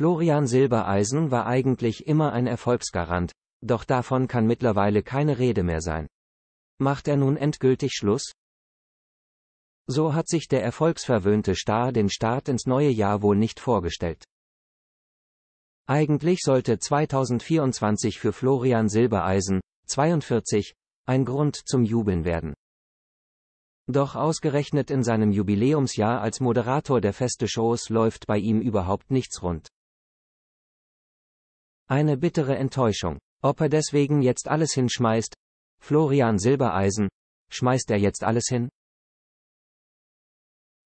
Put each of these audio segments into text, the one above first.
Florian Silbereisen war eigentlich immer ein Erfolgsgarant, doch davon kann mittlerweile keine Rede mehr sein. Macht er nun endgültig Schluss? So hat sich der erfolgsverwöhnte Star den Start ins neue Jahr wohl nicht vorgestellt. Eigentlich sollte 2024 für Florian Silbereisen, 42, ein Grund zum Jubeln werden. Doch ausgerechnet in seinem Jubiläumsjahr als Moderator der Feste Shows läuft bei ihm überhaupt nichts rund. Eine bittere Enttäuschung. Ob er deswegen jetzt alles hinschmeißt? Florian Silbereisen. Schmeißt er jetzt alles hin?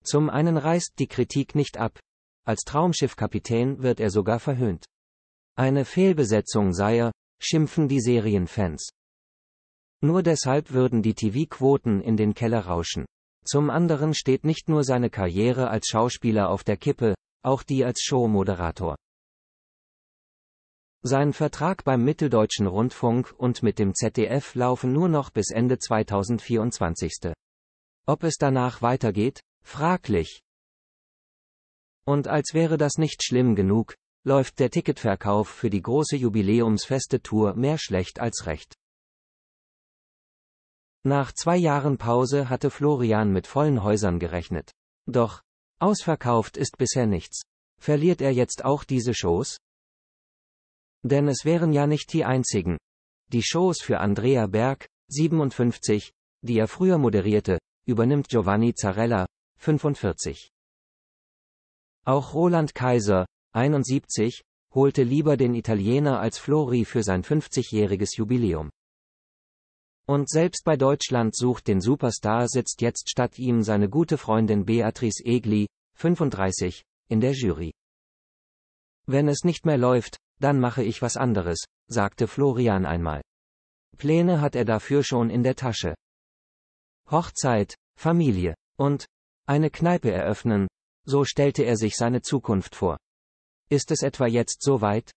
Zum einen reißt die Kritik nicht ab. Als Traumschiffkapitän wird er sogar verhöhnt. Eine Fehlbesetzung sei er, schimpfen die Serienfans. Nur deshalb würden die TV-Quoten in den Keller rauschen. Zum anderen steht nicht nur seine Karriere als Schauspieler auf der Kippe, auch die als Showmoderator. Sein Vertrag beim Mitteldeutschen Rundfunk und mit dem ZDF laufen nur noch bis Ende 2024. Ob es danach weitergeht? Fraglich. Und als wäre das nicht schlimm genug, läuft der Ticketverkauf für die große Jubiläumsfeste Tour mehr schlecht als recht. Nach zwei Jahren Pause hatte Florian mit vollen Häusern gerechnet. Doch, ausverkauft ist bisher nichts. Verliert er jetzt auch diese Shows? Denn es wären ja nicht die einzigen. Die Shows für Andrea Berg, 57, die er früher moderierte, übernimmt Giovanni Zarella, 45. Auch Roland Kaiser, 71, holte lieber den Italiener als Flori für sein 50-jähriges Jubiläum. Und selbst bei Deutschland sucht den Superstar sitzt jetzt statt ihm seine gute Freundin Beatrice Egli, 35, in der Jury. Wenn es nicht mehr läuft, dann mache ich was anderes, sagte Florian einmal. Pläne hat er dafür schon in der Tasche. Hochzeit, Familie und eine Kneipe eröffnen, so stellte er sich seine Zukunft vor. Ist es etwa jetzt so weit?